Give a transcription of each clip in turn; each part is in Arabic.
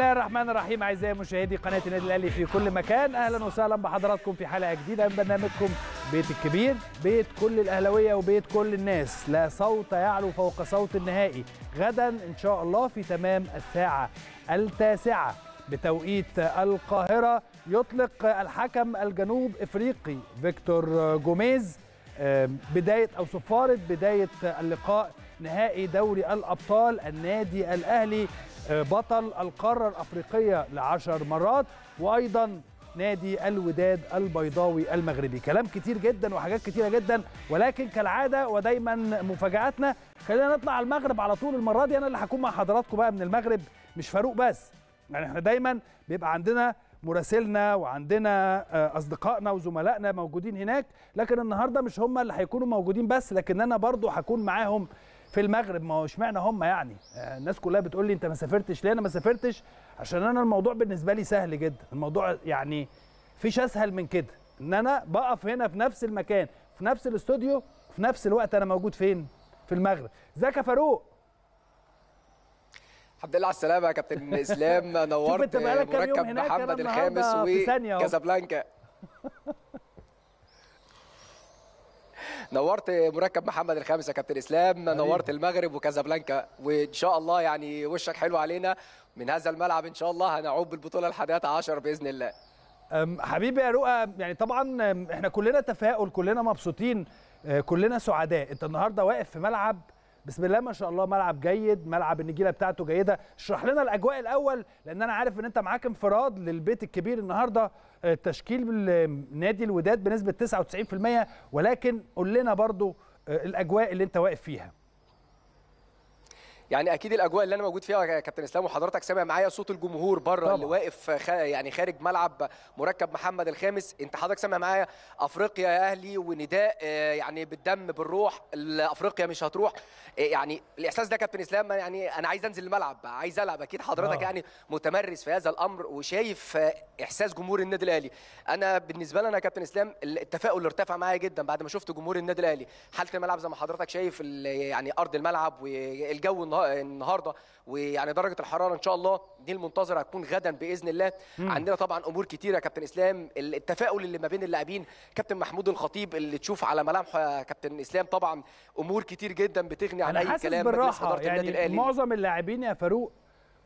الله الرحمن الرحيم اعزائي مشاهدي قناه النادي الاهلي في كل مكان اهلا وسهلا بحضراتكم في حلقه جديده من برنامجكم بيت الكبير بيت كل الاهلاويه وبيت كل الناس لا صوت يعلو فوق صوت النهائي غدا ان شاء الله في تمام الساعه التاسعه بتوقيت القاهره يطلق الحكم الجنوب افريقي فيكتور جوميز بدايه او صفاره بدايه اللقاء نهائي دوري الابطال النادي الاهلي بطل القارة الأفريقية لعشر مرات وأيضا نادي الوداد البيضاوي المغربي كلام كتير جدا وحاجات كتيرة جدا ولكن كالعادة ودايما مفاجآتنا خلينا نطلع على المغرب على طول المرة دي أنا اللي هكون مع حضراتكم بقى من المغرب مش فاروق بس يعني احنا دايما بيبقى عندنا مراسلنا وعندنا آه، اصدقائنا وزملائنا موجودين هناك لكن النهارده مش هم اللي هيكونوا موجودين بس لكن انا برضو هكون معاهم في المغرب ما هو اشمعنى هم يعني آه، الناس كلها بتقول لي انت ما سافرتش ليه انا ما سافرتش عشان انا الموضوع بالنسبه لي سهل جدا الموضوع يعني فيش اسهل من كده ان انا بقف هنا في نفس المكان في نفس الاستوديو في نفس الوقت انا موجود فين في المغرب ازيك يا فاروق الحمد لله على السلامه يا كابتن اسلام نورت مركب محمد الخامس وكازابلانكا نورت مركب محمد الخامس يا كابتن اسلام نورت المغرب وكازابلانكا وان شاء الله يعني وشك حلو علينا من هذا الملعب ان شاء الله هنعود بالبطوله الحادية عشر باذن الله حبيبي يا رؤى يعني طبعا احنا كلنا تفاؤل كلنا مبسوطين آه، كلنا سعداء انت النهارده واقف في ملعب بسم الله ما شاء الله ملعب جيد ملعب النجيله بتاعته جيده اشرح لنا الاجواء الاول لان انا عارف ان انت معاك انفراد للبيت الكبير النهارده آه، تشكيل نادي الوداد بنسبه 99% ولكن قول لنا برضو آه، الاجواء اللي انت واقف فيها يعني اكيد الاجواء اللي انا موجود فيها يا كابتن اسلام وحضرتك سامع معايا صوت الجمهور بره اللي واقف خ... يعني خارج ملعب مركب محمد الخامس انت حضرتك سامع معايا افريقيا يا اهلي ونداء آه، يعني بالدم بالروح افريقيا مش هتروح آه، يعني الاحساس ده كابتن اسلام يعني انا عايز انزل الملعب عايز العب اكيد حضرتك أوه. يعني متمرس في هذا الامر وشايف آه، احساس جمهور النادي الاهلي انا بالنسبه لي انا كابتن اسلام التفاؤل ارتفع معايا جدا بعد ما شفت جمهور النادي الاهلي حاله الملعب زي ما حضرتك شايف يعني ارض الملعب والجو النهارده النهارده ويعني درجه الحراره ان شاء الله دي المنتظره هتكون غدا باذن الله مم. عندنا طبعا امور كتيره كابتن اسلام التفاؤل اللي ما بين اللاعبين كابتن محمود الخطيب اللي تشوف على ملامحه يا كابتن اسلام طبعا امور كتير جدا بتغني عن اي كلام بالراحة. يعني النادي الاهلي معظم اللاعبين يا فاروق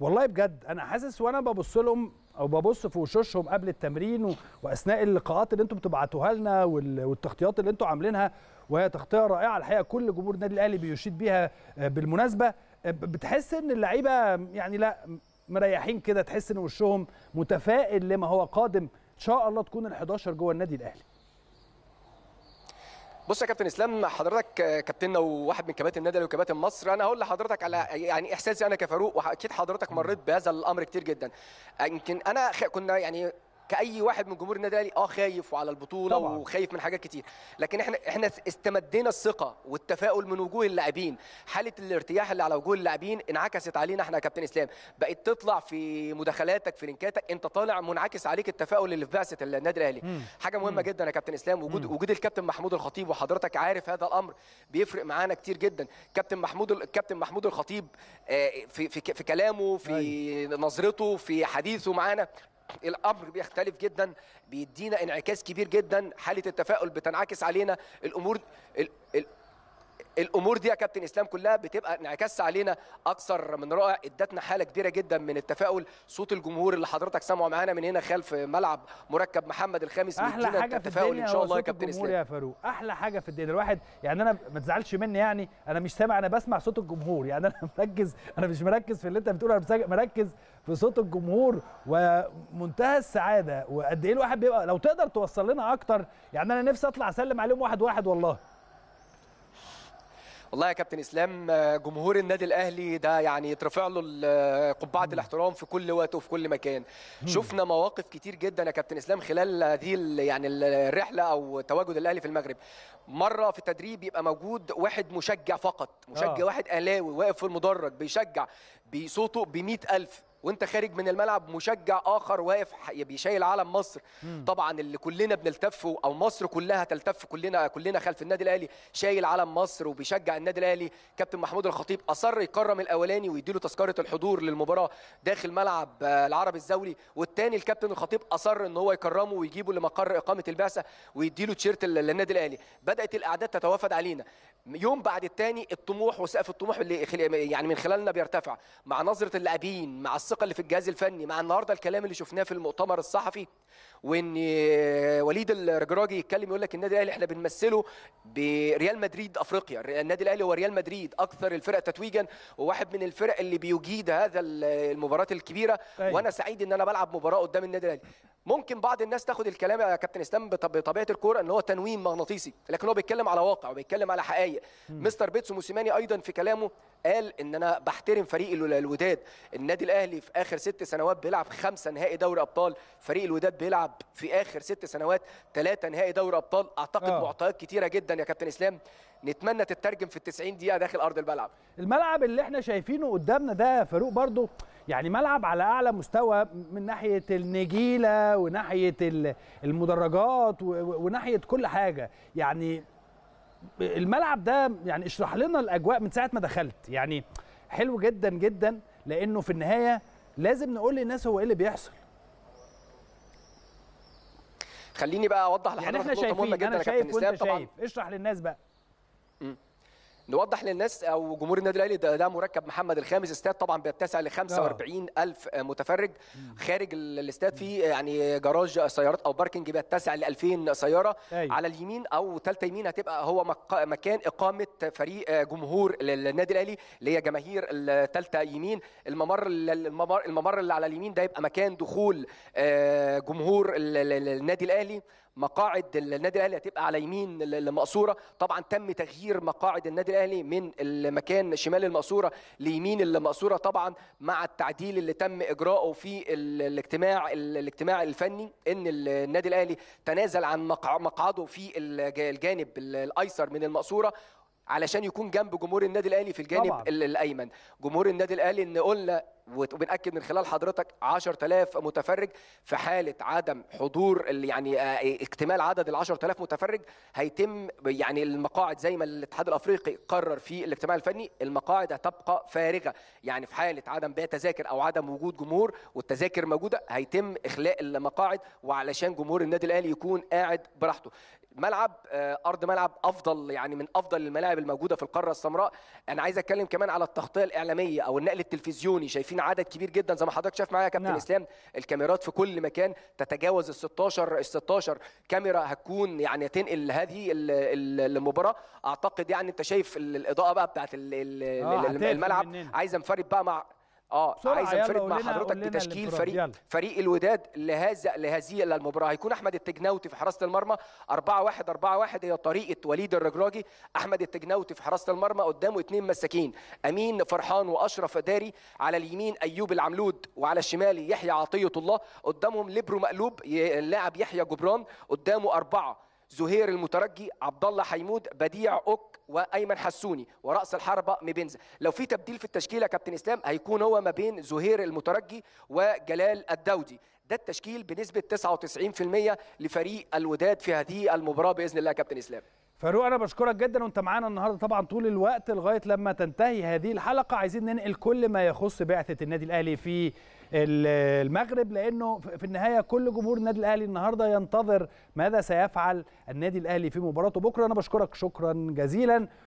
والله بجد انا حاسس وانا ببص لهم او ببص في وشوشهم قبل التمرين واثناء اللقاءات اللي انتم بتبعتوها لنا والتغطيات اللي انتم عاملينها وهي تغطيه رائعه الحقيقه كل جمهور النادي الاهلي بيشيد بيها آه، بالمناسبه آه، بتحس ان اللعيبه يعني لا مريحين كده تحس ان وشهم متفائل لما هو قادم ان شاء الله تكون ال11 جوه النادي الاهلي بص يا كابتن اسلام حضرتك كابتننا وواحد من كباتن النادي وكباتن مصر انا هقول لحضرتك على يعني احساسي انا كفاروق واكيد حضرتك مريت بهذا الامر كتير جدا يمكن انا كنا يعني كاي واحد من جمهور النادي الاهلي اه خايف وعلى البطوله طبعا. وخايف من حاجات كتير لكن احنا احنا استمدينا الثقه والتفاؤل من وجوه اللاعبين حاله الارتياح اللي على وجوه اللاعبين انعكست علينا احنا يا كابتن اسلام بقيت تطلع في مداخلاتك في لينكاتك انت طالع منعكس عليك التفاؤل اللي في بعثه النادي الاهلي حاجه مهمه مم. جدا يا كابتن اسلام وجود مم. وجود الكابتن محمود الخطيب وحضرتك عارف هذا الامر بيفرق معانا كتير جدا كابتن محمود الكابتن محمود الخطيب آه، في في, في كلامه في أي. أيوه. نظرته في حديثه معانا الامر بيختلف جدا بيدينا انعكاس كبير جدا حاله التفاؤل بتنعكس علينا الامور ال ال الامور دي يا كابتن اسلام كلها بتبقى انعكاس علينا اكثر من رائع ادتنا حاله كبيره جدا من التفاؤل صوت الجمهور اللي حضرتك سامعه معانا من هنا خلف ملعب مركب محمد الخامس احلى حاجه في التفاؤل ان شاء الله يا كابتن اسلام يا فاروق احلى حاجه في الدنيا الواحد يعني انا ما تزعلش مني يعني انا مش سامع انا بسمع صوت الجمهور يعني انا مركز انا مش مركز في اللي انت بتقوله انا مركز في صوت الجمهور ومنتهى السعاده وقد ايه الواحد بيبقى لو تقدر توصل لنا اكتر يعني انا نفسي اطلع اسلم عليهم واحد واحد والله والله يا كابتن اسلام جمهور النادي الاهلي ده يعني يترفع له قبعه الاحترام في كل وقت وفي كل مكان شفنا مواقف كتير جدا يا كابتن اسلام خلال هذه يعني الرحله او تواجد الاهلي في المغرب مره في التدريب يبقى موجود واحد مشجع فقط مشجع آه. واحد اهلاوي واقف في المدرج بيشجع بصوته ب 100000 وانت خارج من الملعب مشجع اخر واقف بيشيل علم مصر مم. طبعا اللي كلنا بنلتف او مصر كلها تلتف كلنا كلنا خلف النادي الاهلي شايل علم مصر وبيشجع النادي الاهلي كابتن محمود الخطيب اصر يكرم الاولاني ويديله تذكره الحضور للمباراه داخل ملعب آه، العرب الزولي والثاني الكابتن الخطيب اصر ان هو يكرمه ويجيبه لمقر اقامه البعثه ويديله تيشيرت للنادي الاهلي بدات الاعداد تتوافد علينا يوم بعد الثاني الطموح وسقف الطموح اللي يعني من خلالنا بيرتفع مع نظره اللاعبين مع الصف الثقه اللي في الجهاز الفني مع النهارده الكلام اللي شفناه في المؤتمر الصحفي وان وليد الرجراجي يتكلم يقول لك النادي الاهلي احنا بنمثله بريال مدريد افريقيا النادي الاهلي هو ريال مدريد اكثر الفرق تتويجا وواحد من الفرق اللي بيجيد هذا المباراه الكبيره أيوة. وانا سعيد ان انا بلعب مباراه قدام النادي الاهلي ممكن بعض الناس تاخد الكلام يا كابتن اسلام بطبيعه الكوره ان هو تنويم مغناطيسي لكن هو بيتكلم على واقع وبيتكلم على حقائق مستر بيتسو موسيماني ايضا في كلامه قال ان انا بحترم فريق الوداد النادي الاهلي في اخر ست سنوات بيلعب خمسه نهائي دوري ابطال فريق الوداد بيلعب في اخر ست سنوات ثلاثه نهائي دوري ابطال اعتقد آه. معطيات كتيره جدا يا كابتن اسلام نتمنى تترجم في ال 90 دقيقه داخل ارض الملعب الملعب اللي احنا شايفينه قدامنا ده يا فاروق برضو يعني ملعب على اعلى مستوى من ناحيه النجيله وناحيه المدرجات وناحيه كل حاجه يعني الملعب ده يعني اشرح لنا الاجواء من ساعه ما دخلت يعني حلو جدا جدا لانه في النهايه لازم نقول للناس هو ايه اللي بيحصل خليني بقى اوضح لحضرتك يعني احنا شايفين انا شايف وانت شايف اشرح للناس بقى م. نوضح للناس او جمهور النادي الاهلي ده, ده مركب محمد الخامس استاد طبعا بيتسع ل 45 الف متفرج خارج الاستاد في يعني جراج سيارات او باركنج بيتسع ل 2000 سياره أي. أيوه. على اليمين او ثالثه يمين هتبقى هو مكان اقامه فريق آه، جمهور النادي الاهلي اللي هي جماهير الثالثه يمين الممر الممر الممر اللي على اليمين ده يبقى مكان دخول آه، جمهور النادي الاهلي مقاعد النادي الاهلي هتبقى على يمين المقصوره طبعا تم تغيير مقاعد النادي الاهلي من المكان شمال المقصوره ليمين المقصوره طبعا مع التعديل اللي تم اجراؤه في الاجتماع الاجتماع الفني ان النادي الاهلي تنازل عن مقعده في الجانب الايسر من المقصوره علشان يكون جنب جمهور النادي الاهلي في الجانب طبعا. الايمن جمهور النادي الاهلي ان قلنا وبناكد من خلال حضرتك 10000 متفرج في حاله عدم حضور يعني آه، اكتمال عدد ال 10000 متفرج هيتم يعني المقاعد زي ما الاتحاد الافريقي قرر في الاجتماع الفني المقاعد هتبقى فارغه يعني في حاله عدم بيع تذاكر او عدم وجود جمهور والتذاكر موجوده هيتم اخلاء المقاعد وعلشان جمهور النادي الاهلي يكون قاعد براحته ملعب آه، ارض ملعب افضل يعني من افضل الملاعب الموجوده في القاره السمراء انا عايز اتكلم كمان على التغطيه الاعلاميه او النقل التلفزيوني شايفين عدد كبير جدا زي ما حضرتك شايف معايا يا كابتن نعم. اسلام الكاميرات في كل مكان تتجاوز ال 16 ال 16 كاميرا هتكون يعني تنقل هذه المباراه اعتقد يعني انت شايف الاضاءه بقى بتاعت آه، الملعب عايز انفرد بقى مع اه عايز انفرد مع حضرتك بتشكيل فريق يلا. فريق الوداد لهذا لهذه المباراه هيكون احمد التجناوتي في حراسه المرمى 4 1 4 1 هي طريقه وليد الرجراجي احمد التجناوتي في حراسه المرمى قدامه اثنين مساكين امين فرحان واشرف داري على اليمين ايوب العملود وعلى الشمال يحيى عطيه الله قدامهم ليبرو مقلوب اللاعب يحيى جبران قدامه اربعه زهير المترجي عبد الله حيمود بديع اوك وايمن حسوني وراس الحربه مبنزا لو في تبديل في التشكيله كابتن اسلام هيكون هو ما بين زهير المترجي وجلال الدودي ده التشكيل بنسبه 99% لفريق الوداد في هذه المباراه باذن الله كابتن اسلام فاروق انا بشكرك جدا وانت معانا النهارده طبعا طول الوقت لغايه لما تنتهي هذه الحلقه عايزين ننقل كل ما يخص بعثه النادي الاهلي في المغرب لانه في النهايه كل جمهور النادي الاهلي النهارده ينتظر ماذا سيفعل النادي الاهلي في مباراته بكره انا بشكرك شكرا جزيلا